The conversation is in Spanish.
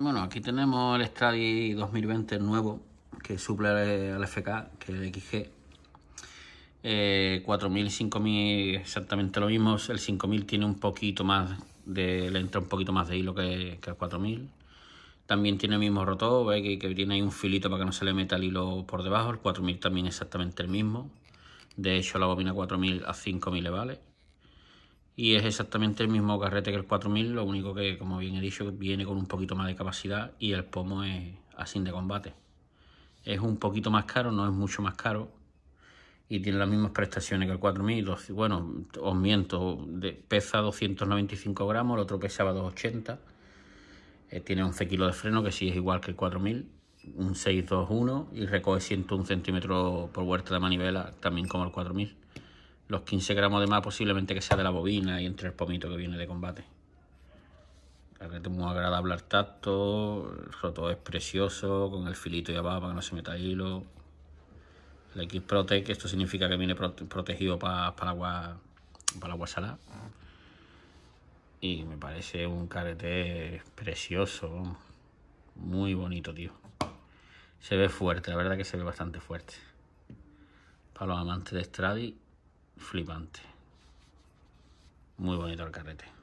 Bueno, aquí tenemos el Stradi 2020 nuevo que suple al FK, que es el XG. 4000 y 5000 exactamente lo mismo. El 5000 tiene un poquito más de, le entra un poquito más de hilo que, el 4000. También tiene el mismo rotor, Que, que, tiene ahí un filito para que no se le meta el hilo por debajo. El 4000 también exactamente el mismo. De hecho, la bobina 4000 a 5000 le vale y es exactamente el mismo carrete que el 4000, lo único que, como bien he dicho, viene con un poquito más de capacidad y el pomo es así de combate. Es un poquito más caro, no es mucho más caro y tiene las mismas prestaciones que el 4000. Bueno, os miento, pesa 295 gramos, el otro pesaba 280. Eh, tiene 11 kilos de freno, que sí es igual que el 4000, un 621 y recoge 101 centímetros por vuelta de manivela, también como el 4000 los 15 gramos de más posiblemente que sea de la bobina y entre el pomito que viene de combate. La es muy agradable al tacto, el roto es precioso, con el filito y abajo para que no se meta hilo. El X Protect, esto significa que viene protegido para, el agua, agua salada. Y me parece un carete precioso, muy bonito, tío. Se ve fuerte, la verdad que se ve bastante fuerte. Para los amantes de Stradi, flipante. Muy bonito el carrete.